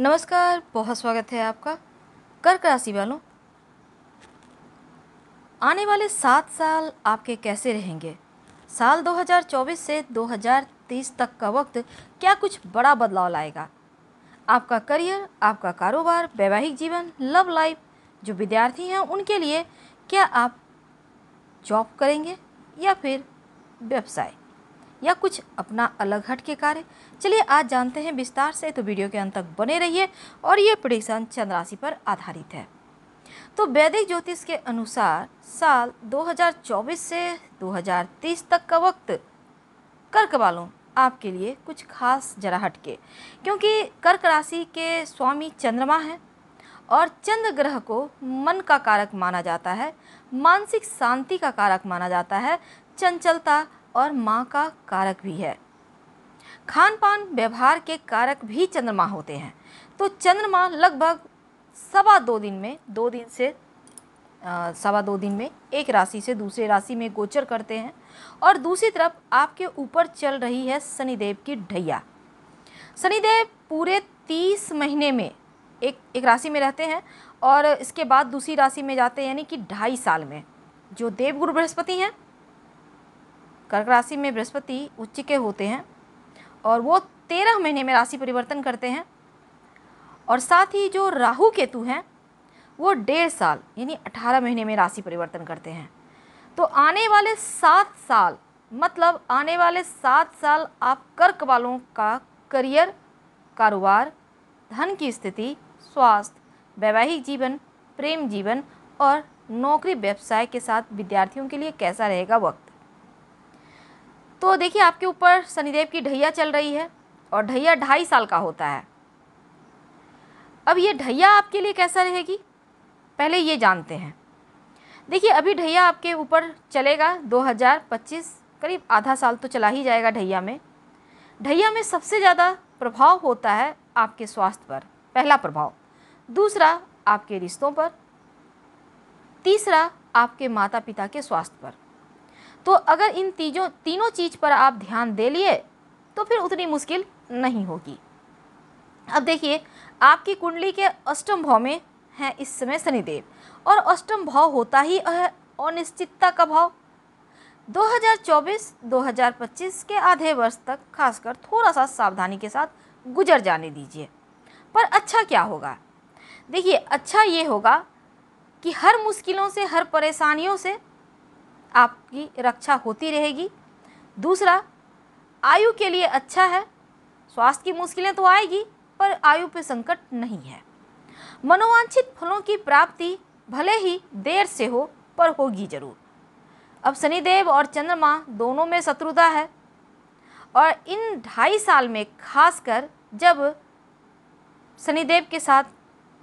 नमस्कार बहुत स्वागत है आपका कर्क राशि वालों आने वाले सात साल आपके कैसे रहेंगे साल 2024 से 2030 तक का वक्त क्या कुछ बड़ा बदलाव लाएगा आपका करियर आपका कारोबार वैवाहिक जीवन लव लाइफ जो विद्यार्थी हैं उनके लिए क्या आप जॉब करेंगे या फिर व्यवसाय या कुछ अपना अलग हट के कार्य चलिए आज जानते हैं विस्तार से तो वीडियो के अंत तक बने रहिए और ये प्रिडिक्शन चंद्र राशि पर आधारित है तो वैदिक ज्योतिष के अनुसार साल 2024 से 2030 तक का वक्त कर्क वालों आपके लिए कुछ खास जरा हटके क्योंकि कर्क राशि के स्वामी चंद्रमा हैं और चंद्र ग्रह को मन का कारक माना जाता है मानसिक शांति का कारक माना जाता है चंचलता और माँ का कारक भी है खान पान व्यवहार के कारक भी चंद्रमा होते हैं तो चंद्रमा लगभग सवा दो दिन में दो दिन से सवा दो दिन में एक राशि से दूसरे राशि में गोचर करते हैं और दूसरी तरफ आपके ऊपर चल रही है शनिदेव की ढैया शनिदेव पूरे तीस महीने में एक एक राशि में रहते हैं और इसके बाद दूसरी राशि में जाते हैं यानी कि ढाई साल में जो देवगुरु बृहस्पति हैं कर्क राशि में बृहस्पति उच्च के होते हैं और वो तेरह महीने में राशि परिवर्तन करते हैं और साथ ही जो राहु केतु हैं वो डेढ़ साल यानी अठारह महीने में राशि परिवर्तन करते हैं तो आने वाले सात साल मतलब आने वाले सात साल आप कर्क वालों का करियर कारोबार धन की स्थिति स्वास्थ्य वैवाहिक जीवन प्रेम जीवन और नौकरी व्यवसाय के साथ विद्यार्थियों के लिए कैसा रहेगा वक्त तो देखिए आपके ऊपर शनिदेव की ढैया चल रही है और ढैया ढाई साल का होता है अब ये ढैया आपके लिए कैसा रहेगी पहले ये जानते हैं देखिए अभी ढैया आपके ऊपर चलेगा 2025 करीब आधा साल तो चला ही जाएगा ढैया में ढैया में सबसे ज़्यादा प्रभाव होता है आपके स्वास्थ्य पर पहला प्रभाव दूसरा आपके रिश्तों पर तीसरा आपके माता पिता के स्वास्थ्य पर तो अगर इन तीजों तीनों चीज़ पर आप ध्यान दे लिए तो फिर उतनी मुश्किल नहीं होगी अब देखिए आपकी कुंडली के अष्टम भाव में हैं इस समय शनिदेव और अष्टम भाव होता ही है अनिश्चितता का भाव 2024-2025 के आधे वर्ष तक खासकर थोड़ा सा सावधानी के साथ गुजर जाने दीजिए पर अच्छा क्या होगा देखिए अच्छा ये होगा कि हर मुश्किलों से हर परेशानियों से आपकी रक्षा होती रहेगी दूसरा आयु के लिए अच्छा है स्वास्थ्य की मुश्किलें तो आएगी पर आयु पे संकट नहीं है मनोवांछित फलों की प्राप्ति भले ही देर से हो पर होगी जरूर अब शनिदेव और चंद्रमा दोनों में शत्रुता है और इन ढाई साल में खासकर जब शनिदेव के साथ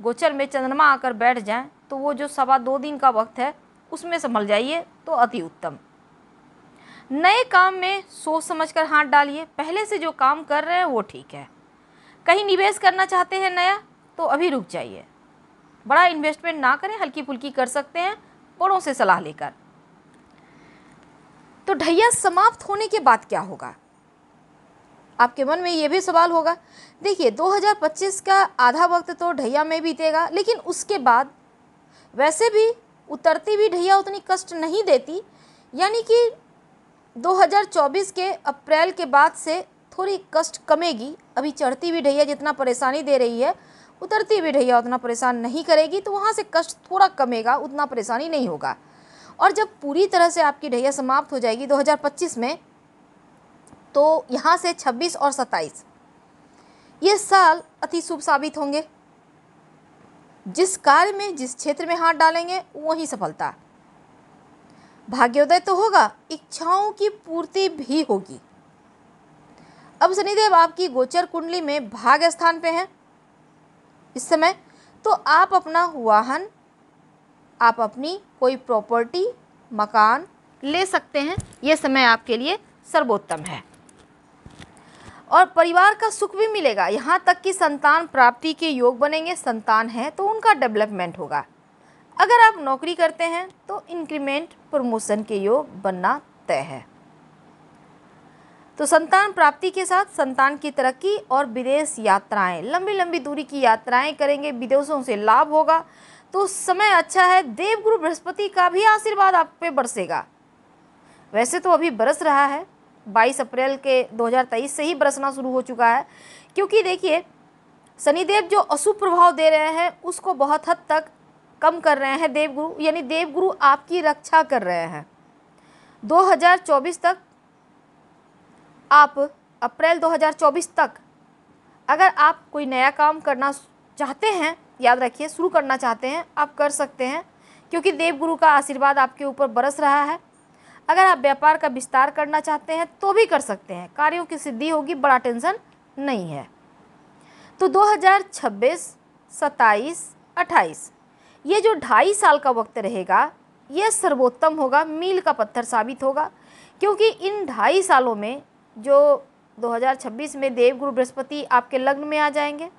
गोचर में चंद्रमा आकर बैठ जाएं तो वो जो सवा दो दिन का वक्त है उसमें संभल जाइए तो अति उत्तम नए काम में सोच समझकर हाथ डालिए पहले से जो काम कर रहे हैं वो ठीक है कहीं निवेश करना चाहते हैं नया तो अभी रुक जाइए बड़ा इन्वेस्टमेंट ना करें हल्की फुल्की कर सकते हैं बड़ों से सलाह लेकर तो ढैया समाप्त होने के बाद क्या होगा आपके मन में ये भी सवाल होगा देखिए 2025 का आधा वक्त तो ढैया में बीतेगा लेकिन उसके बाद वैसे भी उतरती भी ढैया उतनी कष्ट नहीं देती यानी कि 2024 के अप्रैल के बाद से थोड़ी कष्ट कमेगी अभी चढ़ती भी ढैया जितना परेशानी दे रही है उतरती भी ढैया उतना परेशान नहीं करेगी तो वहाँ से कष्ट थोड़ा कमेगा उतना परेशानी नहीं होगा और जब पूरी तरह से आपकी ढैया समाप्त हो जाएगी 2025 में तो यहाँ से 26 और 27 ये साल अति शुभ साबित होंगे जिस कार्य में जिस क्षेत्र में हाथ डालेंगे वही सफलता भाग्योदय तो होगा इच्छाओं की पूर्ति भी होगी अब शनिदेव आपकी गोचर कुंडली में भाग्य स्थान पे हैं इस समय तो आप अपना वाहन आप अपनी कोई प्रॉपर्टी मकान ले सकते हैं यह समय आपके लिए सर्वोत्तम है और परिवार का सुख भी मिलेगा यहाँ तक कि संतान प्राप्ति के योग बनेंगे संतान है तो उनका डेवलपमेंट होगा अगर आप नौकरी करते हैं तो इंक्रीमेंट प्रमोशन के योग बनना तय है तो संतान प्राप्ति के साथ संतान की तरक्की और विदेश यात्राएं लंबी लंबी दूरी की यात्राएं करेंगे विदेशों से लाभ होगा तो समय अच्छा है देवगुरु बृहस्पति का भी आशीर्वाद आप पे बरसेगा वैसे तो अभी बरस रहा है 22 अप्रैल के 2023 से ही बरसना शुरू हो चुका है क्योंकि देखिए शनिदेव जो अशुभ प्रभाव दे रहे हैं उसको बहुत हद तक कम कर रहे हैं देवगुरु यानी देवगुरु आपकी रक्षा कर रहे हैं 2024 तक आप अप्रैल 2024 तक अगर आप कोई नया काम करना चाहते हैं याद रखिए शुरू करना चाहते हैं आप कर सकते हैं क्योंकि देवगुरु का आशीर्वाद आपके ऊपर बरस रहा है अगर आप व्यापार का विस्तार करना चाहते हैं तो भी कर सकते हैं कार्यों की सिद्धि होगी बड़ा टेंशन नहीं है तो 2026, 27, 28 ये जो ढाई साल का वक्त रहेगा ये सर्वोत्तम होगा मील का पत्थर साबित होगा क्योंकि इन ढाई सालों में जो 2026 में देवगुरु बृहस्पति आपके लग्न में आ जाएंगे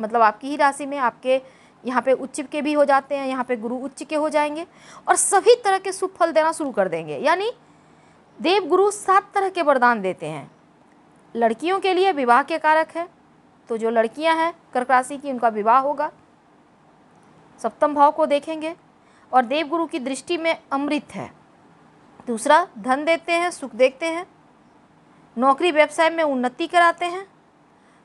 मतलब आपकी ही राशि में आपके यहाँ पे उच्च के भी हो जाते हैं यहाँ पे गुरु उच्च के हो जाएंगे और सभी तरह के सुख फल देना शुरू कर देंगे यानी देव गुरु सात तरह के वरदान देते हैं लड़कियों के लिए विवाह के कारक है तो जो लड़कियां हैं कर्क राशि की उनका विवाह होगा सप्तम भाव को देखेंगे और देवगुरु की दृष्टि में अमृत है दूसरा धन देते हैं सुख देखते हैं नौकरी व्यवसाय में उन्नति कराते हैं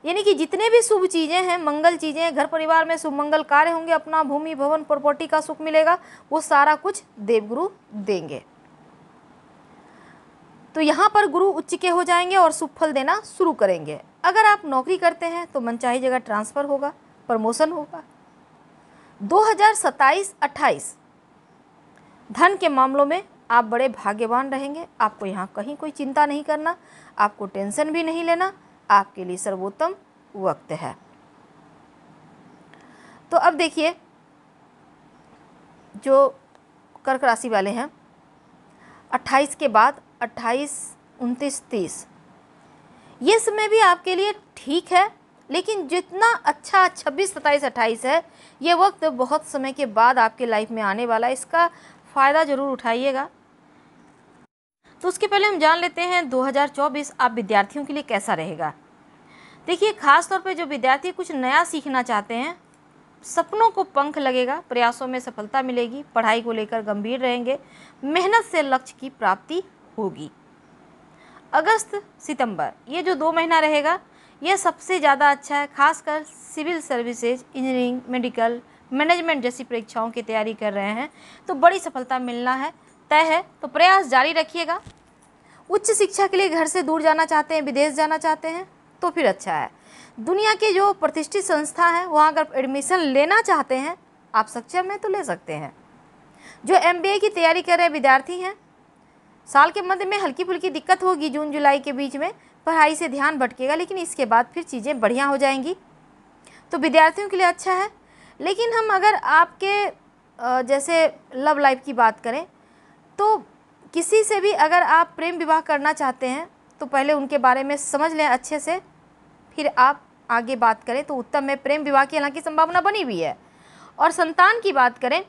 यानी कि जितने भी शुभ चीज़ें हैं मंगल चीज़ें हैं घर परिवार में शुभ मंगल कार्य होंगे अपना भूमि भवन प्रॉपर्टी का सुख मिलेगा वो सारा कुछ देवगुरु देंगे तो यहाँ पर गुरु उच्च के हो जाएंगे और शुभ फल देना शुरू करेंगे अगर आप नौकरी करते हैं तो मनचाही जगह ट्रांसफ़र होगा प्रमोशन होगा 2027-28 धन के मामलों में आप बड़े भाग्यवान रहेंगे आपको यहाँ कहीं कोई चिंता नहीं करना आपको टेंशन भी नहीं लेना आपके लिए सर्वोत्तम वक्त है तो अब देखिए जो कर्क राशि वाले हैं 28 के बाद 28 उनतीस तीस ये समय भी आपके लिए ठीक है लेकिन जितना अच्छा 26 सत्ताईस अट्ठाईस है ये वक्त बहुत समय के बाद आपके लाइफ में आने वाला है इसका फ़ायदा ज़रूर उठाइएगा तो उसके पहले हम जान लेते हैं 2024 आप विद्यार्थियों के लिए कैसा रहेगा देखिए खास तौर पे जो विद्यार्थी कुछ नया सीखना चाहते हैं सपनों को पंख लगेगा प्रयासों में सफलता मिलेगी पढ़ाई को लेकर गंभीर रहेंगे मेहनत से लक्ष्य की प्राप्ति होगी अगस्त सितंबर ये जो दो महीना रहेगा यह सबसे ज़्यादा अच्छा है खासकर civil services engineering medical management जैसी परीक्षाओं की तैयारी कर रहे हैं तो बड़ी सफलता मिलना है तय है तो प्रयास जारी रखिएगा उच्च शिक्षा के लिए घर से दूर जाना चाहते हैं विदेश जाना चाहते हैं तो फिर अच्छा है दुनिया के जो प्रतिष्ठित संस्था हैं वहाँ अगर एडमिशन लेना चाहते हैं आप सक्षम हैं तो ले सकते हैं जो एम की तैयारी कर रहे विद्यार्थी हैं साल के मध्य में हल्की फुल्की दिक्कत होगी जून जुलाई के बीच में पढ़ाई से ध्यान भटकेगा लेकिन इसके बाद फिर चीज़ें बढ़िया हो जाएंगी तो विद्यार्थियों के लिए अच्छा है लेकिन हम अगर आपके जैसे लव लाइफ की बात करें तो किसी से भी अगर आप प्रेम विवाह करना चाहते हैं तो पहले उनके बारे में समझ लें अच्छे से फिर आप आगे बात करें तो उत्तम में प्रेम विवाह की हालांकि संभावना बनी हुई है और संतान की बात करें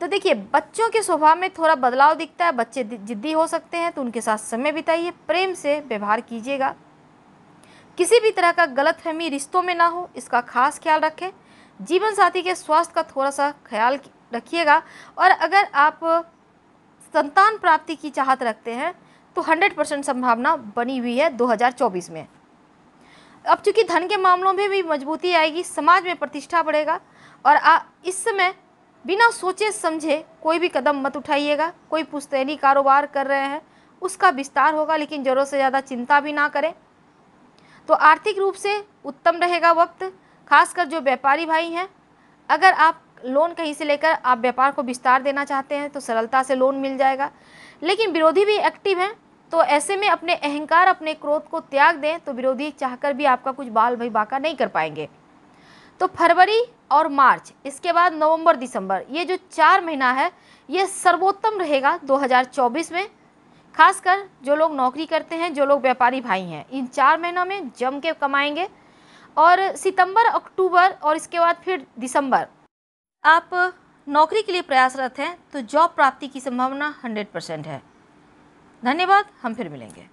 तो देखिए बच्चों के स्वभाव में थोड़ा बदलाव दिखता है बच्चे जिद्दी हो सकते हैं तो उनके साथ समय बिताइए प्रेम से व्यवहार कीजिएगा किसी भी तरह का गलत फहमी रिश्तों में ना हो इसका खास ख्याल रखें जीवन साथी के स्वास्थ्य का थोड़ा सा ख्याल रखिएगा और अगर आप संतान प्राप्ति की चाहत रखते हैं तो 100 परसेंट संभावना बनी हुई है 2024 में अब चूंकि धन के मामलों में भी मजबूती आएगी समाज में प्रतिष्ठा बढ़ेगा और आ, इस समय बिना सोचे समझे कोई भी कदम मत उठाइएगा कोई पुश्तैनी कारोबार कर रहे हैं उसका विस्तार होगा लेकिन ज़रूरत से ज़्यादा चिंता भी ना करें तो आर्थिक रूप से उत्तम रहेगा वक्त खासकर जो व्यापारी भाई हैं अगर आप लोन कहीं से लेकर आप व्यापार को विस्तार देना चाहते हैं तो सरलता से लोन मिल जाएगा लेकिन विरोधी भी एक्टिव हैं तो ऐसे में अपने अहंकार अपने क्रोध को त्याग दें तो विरोधी चाहकर भी आपका कुछ बाल भाई बाका नहीं कर पाएंगे तो फरवरी और मार्च इसके बाद नवंबर दिसंबर ये जो चार महीना है ये सर्वोत्तम रहेगा 2024 में खासकर जो लोग नौकरी करते हैं जो लोग व्यापारी भाई हैं इन चार महीनों में जम के कमाएंगे और सितंबर अक्टूबर और इसके बाद फिर दिसंबर आप नौकरी के लिए प्रयासरत हैं तो जॉब प्राप्ति की संभावना 100 परसेंट है धन्यवाद हम फिर मिलेंगे